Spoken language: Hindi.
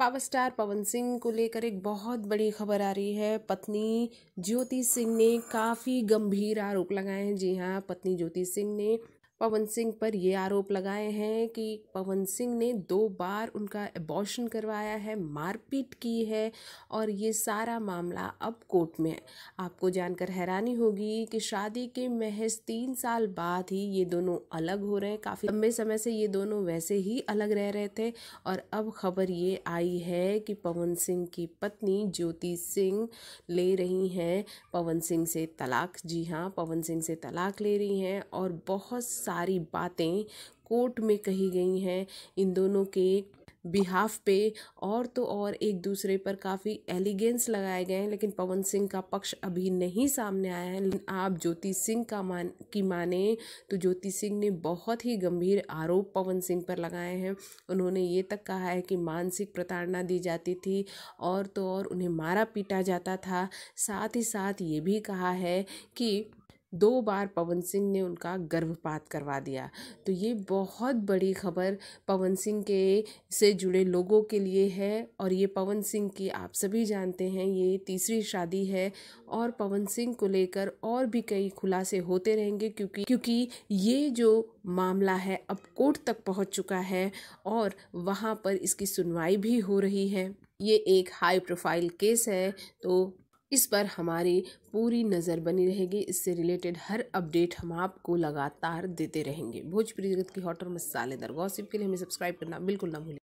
पावर स्टार पवन सिंह को लेकर एक बहुत बड़ी खबर आ रही है पत्नी ज्योति सिंह ने काफ़ी गंभीर आरोप लगाए हैं जी हाँ पत्नी ज्योति सिंह ने पवन सिंह पर ये आरोप लगाए हैं कि पवन सिंह ने दो बार उनका एबॉर्शन करवाया है मारपीट की है और ये सारा मामला अब कोर्ट में है आपको जानकर हैरानी होगी कि शादी के महज तीन साल बाद ही ये दोनों अलग हो रहे हैं काफ़ी लंबे समय से ये दोनों वैसे ही अलग रह रहे थे और अब खबर ये आई है कि पवन सिंह की पत्नी ज्योति सिंह ले रही हैं पवन सिंह से तलाक जी हाँ पवन सिंह से तलाक ले रही हैं और बहुत सारी बातें कोर्ट में कही गई हैं इन दोनों के बिहाफ पे और तो और एक दूसरे पर काफ़ी एलिगेंस लगाए गए हैं लेकिन पवन सिंह का पक्ष अभी नहीं सामने आया है लेकिन आप ज्योति सिंह का मान की माने तो ज्योति सिंह ने बहुत ही गंभीर आरोप पवन सिंह पर लगाए हैं उन्होंने ये तक कहा है कि मानसिक प्रताड़ना दी जाती थी और तो और उन्हें मारा पीटा जाता था साथ ही साथ ये भी कहा है कि दो बार पवन सिंह ने उनका गर्भपात करवा दिया तो ये बहुत बड़ी खबर पवन सिंह के से जुड़े लोगों के लिए है और ये पवन सिंह की आप सभी जानते हैं ये तीसरी शादी है और पवन सिंह को लेकर और भी कई खुलासे होते रहेंगे क्योंकि क्योंकि ये जो मामला है अब कोर्ट तक पहुंच चुका है और वहाँ पर इसकी सुनवाई भी हो रही है ये एक हाई प्रोफाइल केस है तो इस पर हमारी पूरी नज़र बनी रहेगी इससे रिलेटेड हर अपडेट हम आपको लगातार देते रहेंगे भोजपुरी जगत की हॉट और मसालेदार गॉसिप के लिए हमें सब्सक्राइब करना बिल्कुल ना भूलें